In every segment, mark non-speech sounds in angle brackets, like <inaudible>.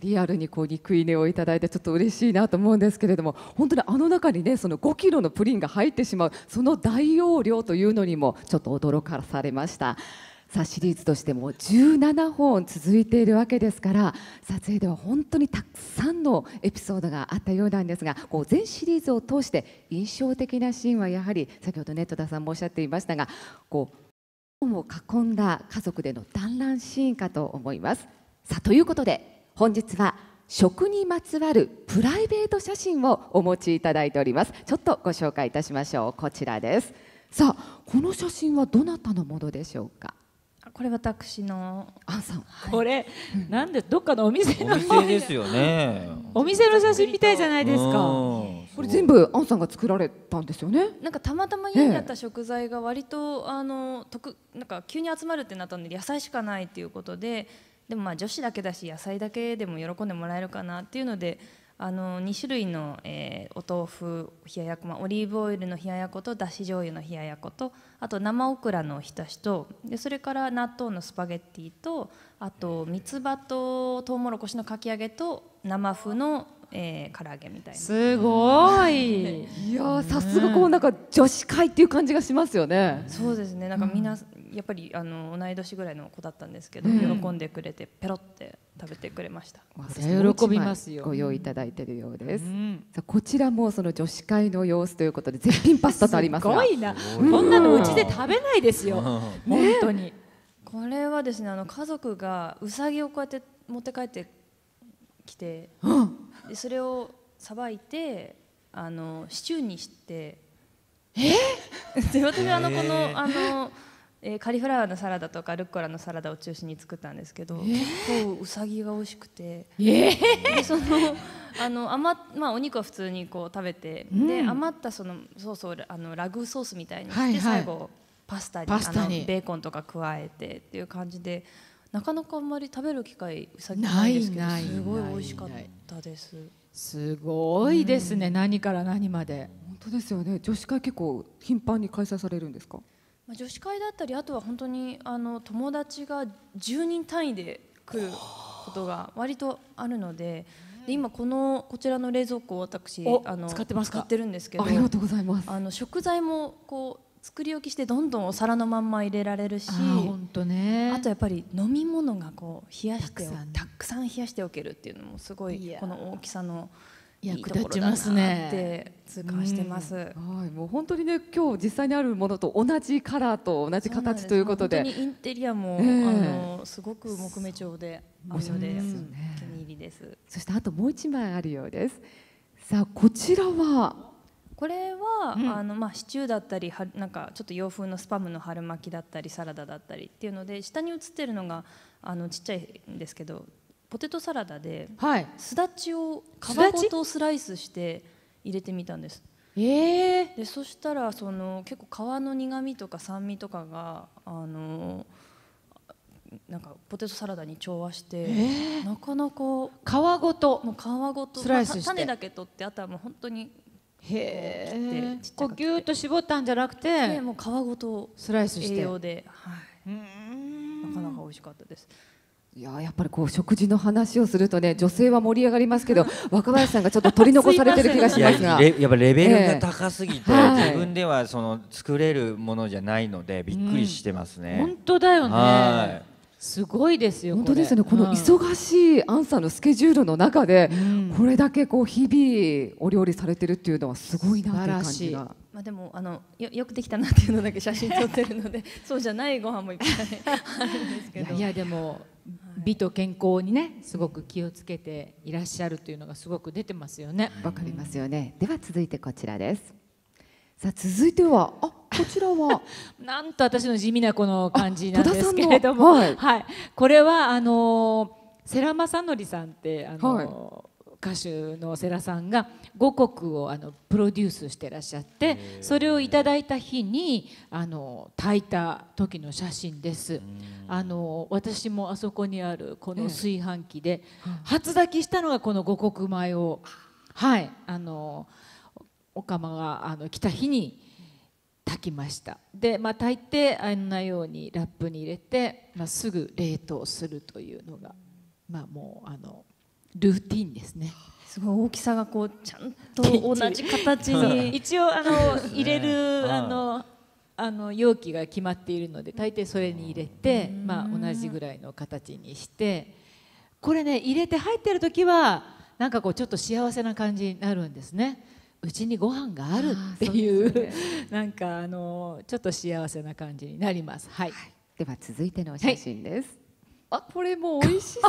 リアルにこう肉ねをいただいてちょっと嬉しいなと思うんですけれども本当にあの中にねその5キロのプリンが入ってしまうその大容量というのにもちょっと驚かされました。さあシリーズとしても17本続いているわけですから撮影では本当にたくさんのエピソードがあったようなんですがこう全シリーズを通して印象的なシーンはやはり先ほどね戸田さんもおっしゃっていましたがこうを囲んだ家族での団らんシーンかと思います。さあということで本日は食にまつわるプライベート写真をお持ちいただいておりますちょっとご紹介いたしましょうこちらですさあこの写真はどなたのものでしょうかこれ私のあさん、はい、これ、うん、なんでどっかのお店のお店ですよねお店の写真みたいじゃないですかこれ全部アンさんが作られたんですよねなんかたまたま家にあった食材が割と、ええ、あの特なんか急に集まるってなったんで野菜しかないっていうことででもまあ女子だけだし野菜だけでも喜んでもらえるかなっていうのであの2種類の、えー、お豆腐冷ややこ、まあ、オリーブオイルの冷ややことだし醤油の冷ややことあと生オクラのおひたしとでそれから納豆のスパゲッティとあと三つ葉ととうもろこしのかき揚げと生麩のえー、唐揚げみたいなすごい <laughs> いやさすがこうなんか女子会っていう感じがしますよねそうですねなんかみんな、やっぱりあの同い年ぐらいの子だったんですけど、うん、喜んでくれてペロって食べてくれました。喜びますよ。ご用意いただいているようです。うん、こちらもその女子会の様子ということで絶品パスタとありますすごいな。こんなのうちで食べないですよ。本当に。これはですねあの家族がうさぎをこうやって持って帰ってきて。うんでそれをさばいてあのシチューにしてえ <laughs> で私はあのこのあの、えー、カリフラワーのサラダとかルッコラのサラダを中心に作ったんですけど、結構うさぎが美味しくて、えでそのあの余まあお肉は普通にこう食べて、うん、で余ったそのそうそうあのラグソースみたいにして、はいはい、最後パスタにあのベーコンとか加えてっていう感じでなかなかあんまり食べる機会うさぎないですけどすごい美味しかったですすごいですね、うん、何から何まで本当ですよね女子会結構頻繁に開催されるんですかまあ、女子会だったりあとは本当にあの友達が10人単位で来ることが割とあるのでで今このこちらの冷蔵庫を私あの使ってるんですけどありがとうございますあの食材もこう作り置きしてどんどんお皿のまんま入れられるしあ,、あとやっぱり飲み物がこう冷やしてたくさん冷やしておけるっていうのもすごいこの大きさの。役立ちますね。って痛感してます。うん、はい、もう本当にね、今日実際にあるものと同じカラーと同じ形ということで。でインテリアも、えー、あのすごく木目調で、おしゃれで、ね、お気に入りです。そしてあともう一枚あるようです。さあこちらはこれは、うん、あのまあ、シチューだったりはなんかちょっと洋風のスパムの春巻きだったりサラダだったりっていうので下に写ってるのがあのちっちゃいんですけどポテトサラダで、はい、すだちを皮ごとスライスして入れてみたんです。えー、でそしたらその結構皮の苦みとか酸味とかがあのなんかポテトサラダに調和して、えー、なかなか皮ごともう皮ごとスライスして、種だけ取ってあとはもう本当にへえこうギュッと絞ったんじゃなくて、もう皮ごとスライスして栄養で、はい、なかなか美味しかったですいややっぱりこう食事の話をするとね女性は盛り上がりますけど <laughs> 若林さんがちょっと取り残されてる気がしますがやっぱレベルが高すぎて、えー、自分ではその作れるものじゃないのでびっくりしてますね、本当だよねすごいですよ本当ですねこの忙しいアンさんのスケジュールの中で、うん、これだけこう日々お料理されてるっていうのはすごいなって感じが。まあでもあのよよくできたなっていうのだけ写真撮ってるので <laughs> そうじゃないご飯もいっぱいあるんですけどいやでも美と健康にねすごく気をつけていらっしゃるというのがすごく出てますよねわかりますよね、では続いてこちらですさあ続いてはあこちらは <laughs> なんと私の地味なこの感じなんですけれども、はい、はい、これはあの世良正則さんってあの、はい歌手の世良さんが五穀をあのプロデュースしてらっしゃってそれをいただいた日にあの炊いた時の写真ですあの私もあそこにあるこの炊飯器で初炊きしたのがこの五穀米をはいあのお釜があの来た日に書きましたで、まあ、大抵あんなようにラップに入れて、まあ、すぐ冷凍するというのが、まあ、もうあのルーティンですね。すごい大きさがこうちゃんと同じ形に一応あの入れるあのあの容器が決まっているので大抵それに入れて、まあ、同じぐらいの形にしてこれね入れて入ってる時はなんかこうちょっと幸せな感じになるんですね。うちにご飯があるっていう、ね、なんかあのちょっと幸せな感じになります。はい、はい、では続いてのお写真です。はい、あこれも美味しそうだ。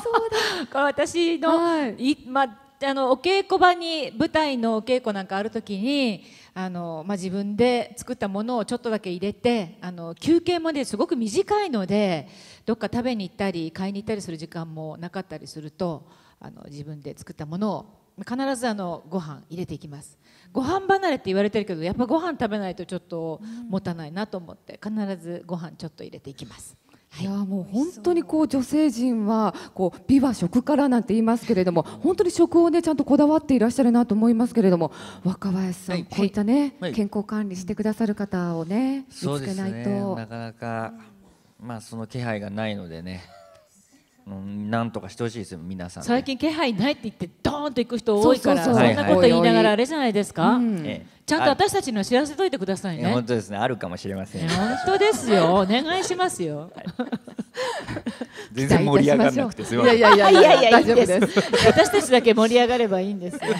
<laughs> こ私の、はい、いまあのお稽古場に舞台のお稽古なんかある時にあの、まあ、自分で作ったものをちょっとだけ入れてあの休憩もですごく短いのでどっか食べに行ったり買いに行ったりする時間もなかったりするとあの自分で作ったものを必ずあのご飯入れていきますご飯離れって言われてるけどやっぱご飯食べないとちょっと持たないなと思って必ずご飯ちょっと入れていきます。いやもう本当にこう女性陣はこう美は食からなんて言いますけれども本当に食をねちゃんとこだわっていらっしゃるなと思いますけれども若林さん、こういったね、健康管理してくださる方をね見つけないと、なかなかまあその気配がないのでねなんとかしてほしいですよ皆さん最近気配ないって言ってドーンと行く人多いからそんなこと言いながらあれじゃないですか、ちゃんと私たちには知らせといてくださいね本当ですねあるかもしれません本当ですよお願いしますよ、全然盛り上がらなくてすいません <laughs> いやいやいやい大丈夫です <laughs> 私たちだけ盛り上がればいいんです